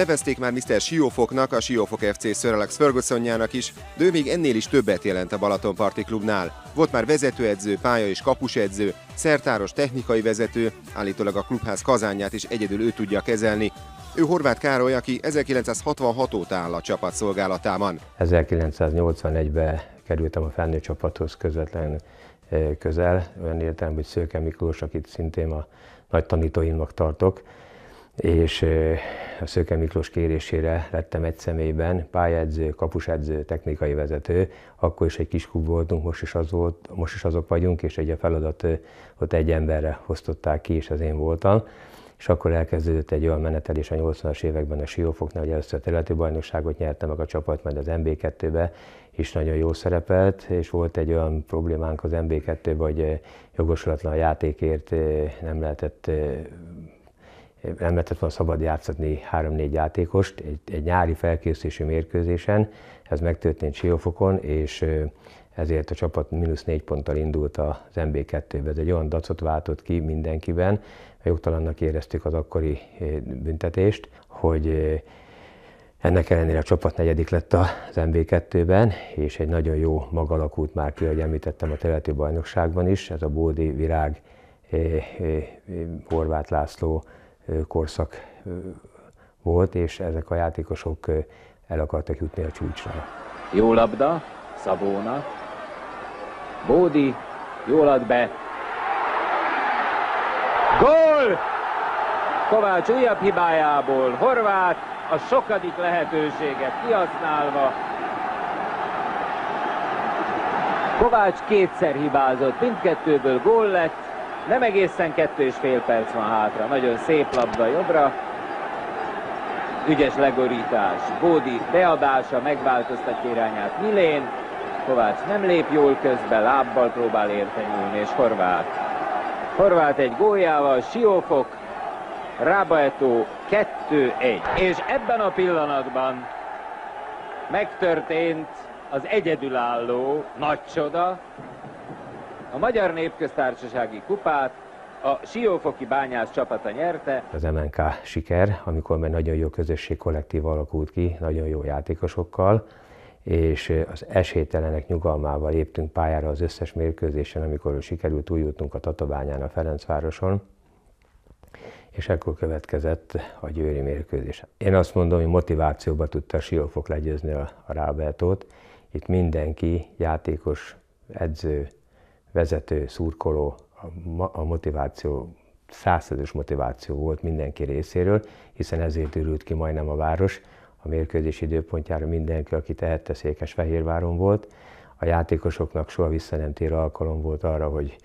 Nevezték már Mr. Siófoknak, a Siófok FC Sir Alex Fergusonjának is, de ő még ennél is többet jelent a Balatonparti klubnál. Volt már vezetőedző, pálya és kapusedző, szertáros technikai vezető, állítólag a klubház kazánját is egyedül ő tudja kezelni. Ő Horváth Károly, aki 1966 óta áll a csapat szolgálatában. 1981-ben kerültem a felnőtt csapathoz közvetlen közel, olyan értelemben, hogy Szőke Miklós, akit szintén a nagy tanítóimnak tartok, és a Szöke Miklós kérésére lettem egy személyben pályedző, kapusedző, technikai vezető. Akkor is egy kis klub voltunk, most is, az volt, most is azok vagyunk, és egy a feladat ott egy emberre hoztották ki, és az én voltam. És akkor elkezdődött egy olyan menetelés a 80-as években a Siófoknál, hogy először a területi bajnokságot nyerte meg a csapat, majd az MB2-be is nagyon jó szerepelt, és volt egy olyan problémánk az MB2-ben, hogy jogosulatlan játékért nem lehetett nem lehetett volna szabad játszatni 3-4 játékost egy, egy nyári felkészítési mérkőzésen, ez megtörtént Siófokon, és ezért a csapat mínusz négy ponttal indult az MB2-be. Ez egy olyan dacot váltott ki mindenkiben, jogtalannak éreztük az akkori büntetést, hogy ennek ellenére a csapat negyedik lett az MB2-ben, és egy nagyon jó maga alakult már ki, ahogy említettem, a területi bajnokságban is. Ez a Bódi Virág, Horváth László, korszak volt, és ezek a játékosok el akartak jutni a csúcsra. Jó labda, Szabóna. Bódi, jól ad be. Gól! Kovács újabb hibájából, Horvát a sokadik lehetőséget kihasználva. Kovács kétszer hibázott, mindkettőből gól lett, nem egészen kettő és fél perc van hátra. Nagyon szép labda jobbra. Ügyes legorítás. Bódi beadása megváltoztatja irányát Milén. Kovács nem lép jól közbe, lábbal próbál értenyülni, és Horvát, Horvát egy góljával, Siófok, Rábaetó 2-1. És ebben a pillanatban megtörtént az egyedülálló nagy csoda, a Magyar Népköztársasági kupát a Siófoki bányász csapata nyerte. Az MNK siker, amikor már nagyon jó közösség kollektív alakult ki, nagyon jó játékosokkal, és az esélytelenek nyugalmával léptünk pályára az összes mérkőzésen, amikor sikerült túljutnunk a Tatabányán a Ferencvároson, és ekkor következett a győri mérkőzés. Én azt mondom, hogy motivációba tudta a Siófok legyőzni a, a Itt mindenki, játékos, edző, vezető, szurkoló, a motiváció, százszerzős motiváció volt mindenki részéről, hiszen ezért ürült ki majdnem a város. A mérkőzés időpontjára mindenki, aki tehette Székesfehérváron volt. A játékosoknak soha vissza nem tér alkalom volt arra, hogy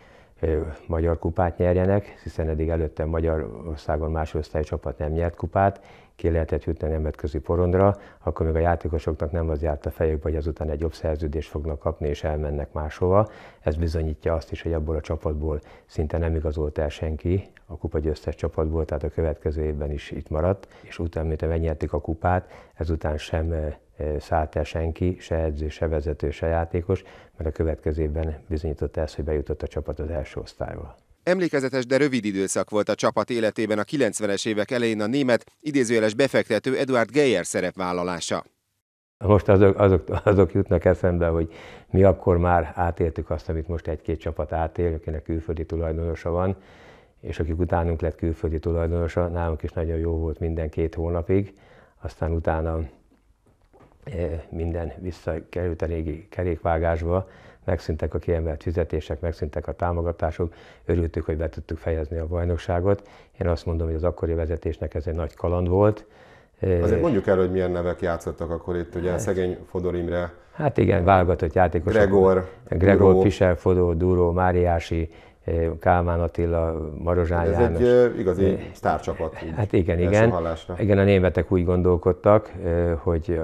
magyar kupát nyerjenek, hiszen eddig előtte Magyarországon más osztályú csapat nem nyert kupát, ki lehetett jutni a nemzetközi porondra, akkor még a játékosoknak nem az járt a fejükbe, hogy azután egy jobb szerződést fognak kapni és elmennek máshova. Ez bizonyítja azt is, hogy abból a csapatból szinte nem igazolt el senki, a kupa győztes csapatból, tehát a következő évben is itt maradt, és utána, miután megnyerték a kupát, ezután sem szállt el senki, se edző, se vezető, se játékos, mert a következő évben bizonyította ezt, hogy bejutott a csapat az első osztályba. Emlékezetes, de rövid időszak volt a csapat életében a 90-es évek elején a német idézőjeles befektető Eduard Geyer szerepvállalása. Most azok, azok, azok jutnak eszembe, hogy mi akkor már átéltük azt, amit most egy-két csapat átél, akinek külföldi tulajdonosa van, és akik utánunk lett külföldi tulajdonosa, nálunk is nagyon jó volt minden két hónapig, aztán utána minden visszakerült a régi kerékvágásba, megszűntek a kiemelt fizetések, megszűntek a támogatások, örültük, hogy be tudtuk fejezni a bajnokságot. Én azt mondom, hogy az akkori vezetésnek ez egy nagy kaland volt. Azért mondjuk el, hogy milyen nevek játszottak akkor itt, ugye hát, szegény Fodor Imre. Hát igen, válogatott játékosok. Gregor. Gregor, Duró. Fischer, Fodor, Duró, Máriási, Kálmán Attila, Marozsán Ez János. egy igazi sztárcsapat. Hát igen, igen. Hallásra. Igen, a németek úgy gondolkodtak, hogy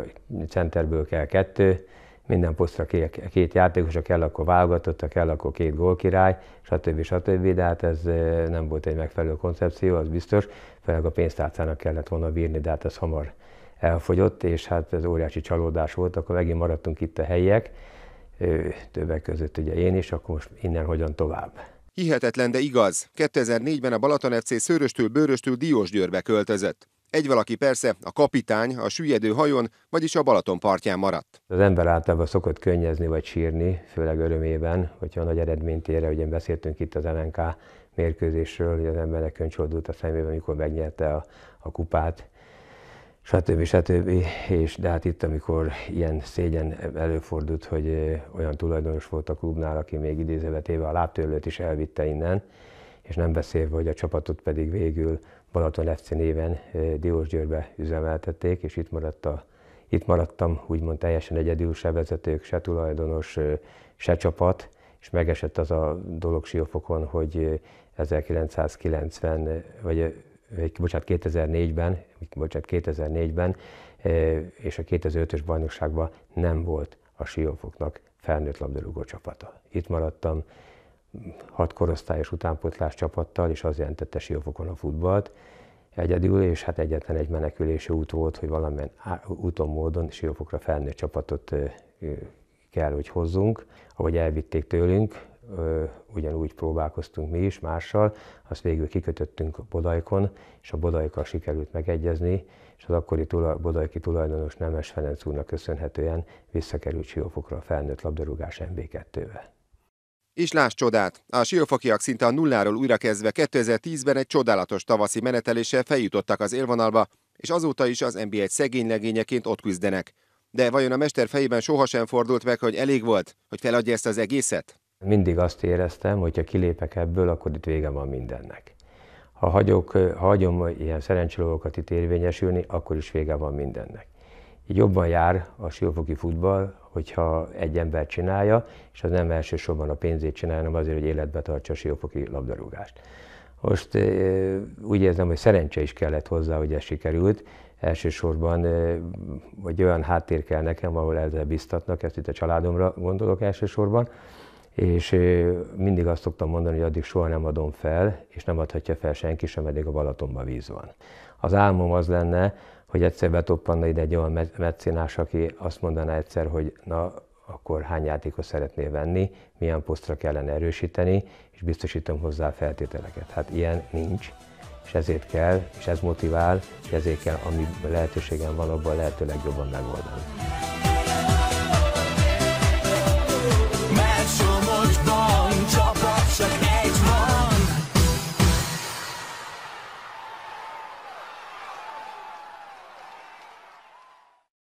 centerből kell kettő, minden posztra két, két játékos, ha kell, akkor válogatott, kell, akkor két gólkirály, stb. stb. De hát ez nem volt egy megfelelő koncepció, az biztos, főleg a pénztárcának kellett volna bírni, de hát ez hamar elfogyott, és hát ez óriási csalódás volt, akkor megint maradtunk itt a helyiek, többek között ugye én is, akkor most innen hogyan tovább. Hihetetlen, de igaz. 2004-ben a Balaton FC szőröstől bőröstől Diósgyőrbe költözött. Egy valaki persze, a kapitány a süllyedő hajon, vagyis a Balaton partján maradt. Az ember általában szokott könnyezni vagy sírni, főleg örömében, hogyha a nagy eredményt ér, ugye beszéltünk itt az LNK mérkőzésről, hogy az embernek könycsordult a szemébe, amikor megnyerte a, a kupát stb. stb. És de hát itt, amikor ilyen szégyen előfordult, hogy olyan tulajdonos volt a klubnál, aki még idézőbe a lábtörlőt is elvitte innen, és nem beszélve, hogy a csapatot pedig végül Balaton FC néven Diósgyőrbe üzemeltették, és itt, maradt a, itt maradtam úgymond teljesen egyedül, se vezetők, se tulajdonos, se csapat, és megesett az a dolog siófokon, hogy 1990, vagy bocsánat, 2004-ben, bocsánat, 2004-ben és a 2005-ös bajnokságban nem volt a Siófoknak felnőtt labdarúgó csapata. Itt maradtam hat korosztályos utánpótlás csapattal, és az jelentette Siófokon a futballt egyedül, és hát egyetlen egy menekülési út volt, hogy valamilyen úton, módon Siófokra felnőtt csapatot kell, hogy hozzunk, ahogy elvitték tőlünk, ugyanúgy próbálkoztunk mi is mással, azt végül kikötöttünk a Bodajkon, és a Bodajkkal sikerült megegyezni, és az akkori tula, Bodajki tulajdonos Nemes Ferenc úrnak köszönhetően visszakerült Siófokra a felnőtt labdarúgás MB2-be. És láss csodát! A siófokiak szinte a nulláról újrakezdve 2010-ben egy csodálatos tavaszi meneteléssel feljutottak az élvonalba, és azóta is az NB1 szegény legényeként ott küzdenek. De vajon a mester fejében sohasem fordult meg, hogy elég volt, hogy feladja ezt az egészet? Mindig azt éreztem, hogy ha kilépek ebből, akkor itt vége van mindennek. Ha, hagyok, ha hagyom ilyen szerencselókat itt érvényesülni, akkor is vége van mindennek. Így jobban jár a siófoki futball, hogyha egy ember csinálja, és az nem elsősorban a pénzét csinálja, hanem azért, hogy életbe tartsa a siófoki labdarúgást. Most úgy érzem, hogy szerencse is kellett hozzá, hogy ez sikerült. Elsősorban vagy olyan háttér kell nekem, ahol ezzel biztatnak, ezt itt a családomra gondolok elsősorban, és mindig azt szoktam mondani, hogy addig soha nem adom fel, és nem adhatja fel senki sem, eddig a Balatonban víz van. Az álmom az lenne, hogy egyszer betoppanna ide egy olyan meccénás, aki azt mondaná egyszer, hogy na, akkor hány játékot szeretné venni, milyen posztra kellene erősíteni, és biztosítom hozzá a feltételeket. Hát ilyen nincs, és ezért kell, és ez motivál, és ezért kell, ami lehetőségem van, abban lehetőleg jobban megoldani.